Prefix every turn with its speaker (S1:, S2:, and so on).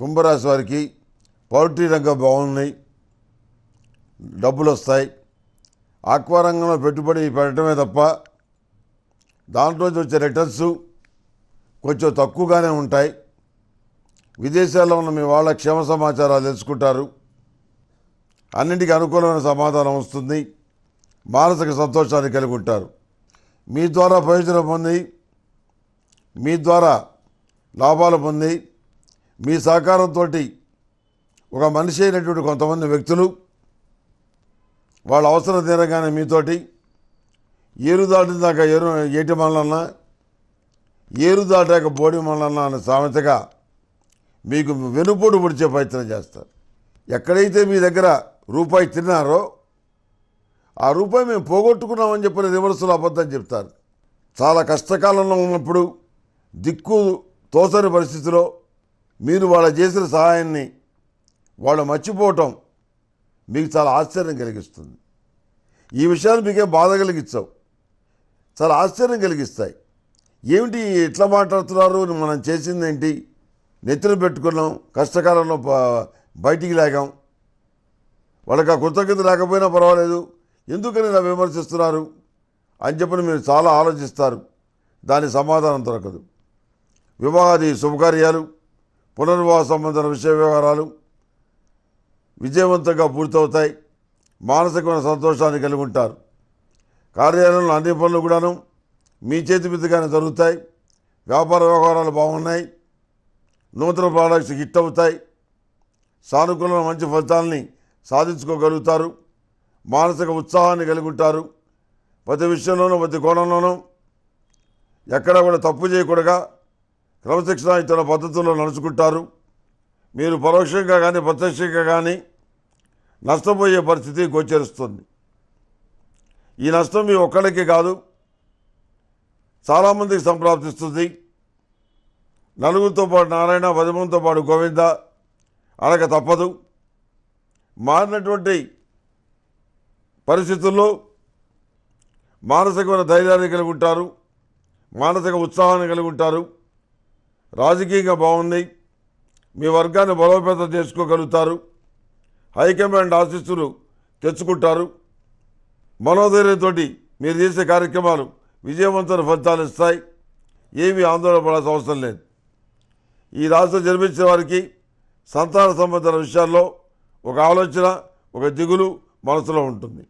S1: కుంభరాశి వారికి పౌల్ట్రీ రంగం బాగున్నాయి డబ్బులు వస్తాయి ఆక్వా రంగంలో పెట్టుబడి పెట్టడమే తప్ప దాంట్లో వచ్చే రిటర్న్స్ కొంచెం తక్కువగానే ఉంటాయి విదేశాల్లో ఉన్న మీ వాళ్ళ క్షేమ సమాచారాలు తెలుసుకుంటారు అన్నింటికి అనుకూలమైన సమాధానం వస్తుంది మానసిక సంతోషాన్ని కలిగి ఉంటారు మీ ద్వారా ప్రయోజనం పొంది మీ ద్వారా లాభాలు పొంది మీ సహకారంతో ఒక మనిషి అయినటువంటి కొంతమంది వ్యక్తులు వాళ్ళ అవసరం తీరగానే మీతోటి ఏరు దాటిన దాకా ఏరు ఏటి మనలన్నా ఏరు దాటాక బోడి మనలన్నా అనే సామెతగా మీకు వెనుపోటు పొడిచే ప్రయత్నం చేస్తారు ఎక్కడైతే మీ దగ్గర రూపాయి తిన్నారో ఆ రూపాయి మేము పోగొట్టుకున్నామని చెప్పిన రివర్సులు అబద్ధం చెప్తారు చాలా కష్టకాలంలో ఉన్నప్పుడు దిక్కు తోసని పరిస్థితిలో మీరు వాళ్ళ చేసిన సహాయాన్ని వాళ్ళు మర్చిపోవటం మీకు చాలా ఆశ్చర్యం కలిగిస్తుంది ఈ విషయాలు మీకే బాధ కలిగించవు చాలా ఆశ్చర్యం కలిగిస్తాయి ఏమిటి ఎట్లా మాట్లాడుతున్నారు మనం చేసింది ఏంటి నెత్తిన పెట్టుకున్నాం కష్టకాలంలో బయటికి లేగాం వాళ్ళకి ఆ కృతజ్ఞత లేకపోయినా పర్వాలేదు ఎందుకని నా విమర్శిస్తున్నారు అని చెప్పని మీరు చాలా ఆలోచిస్తారు దాని సమాధానం దొరకదు వివాహాది శుభకార్యాలు పునర్వాస సంబంధ విషయ వ్యవహారాలు విజయవంతంగా పూర్తవుతాయి మానసికమైన సంతోషాన్ని కలిగి ఉంటారు కార్యాలయంలో అన్ని పనులు కూడాను మీ చేతి మీదుగానే జరుగుతాయి వ్యాపార వ్యవహారాలు బాగున్నాయి నూతన ప్రోడక్ట్స్ హిట్ అవుతాయి సానుకూలమైన మంచి ఫలితాలని సాధించుకోగలుగుతారు మానసిక ఉత్సాహాన్ని కలిగి ఉంటారు ప్రతి విషయంలోనూ ప్రతి కోణంలోనూ ఎక్కడా కూడా తప్పు చేయకూడగా క్రమశిక్షణాయుతమైన పద్ధతుల్లో నడుచుకుంటారు మీరు పరోక్షంగా కానీ ప్రత్యక్షంగా కానీ నష్టపోయే పరిస్థితి గోచరిస్తుంది ఈ నష్టం మీ ఒక్కడికి కాదు చాలామందికి సంప్రాప్తిస్తుంది నలుగురితో పాటు నారాయణ పదిమంతో పాటు గోవింద అనక తప్పదు మారినటువంటి పరిస్థితుల్లో మానసికమైన ధైర్యాన్ని కలిగి ఉంటారు మానసిక ఉత్సాహాన్ని కలిగి ఉంటారు రాజకీయంగా బాగుంది మీ వర్గాన్ని బలోపేతం చేసుకోగలుగుతారు హైకమాండ్ ఆశిస్తులు తెచ్చుకుంటారు మనోధైర్యంతో మీరు చేసే కార్యక్రమాలు విజయవంతమైన ఫలితాలు ఇస్తాయి ఏమీ ఆందోళన పడాల్సిన అవసరం లేదు ఈ రాష్ట్రం జన్మించిన వారికి సంతాన సంబంధాల విషయాల్లో ఒక ఆలోచన ఒక దిగులు మనసులో ఉంటుంది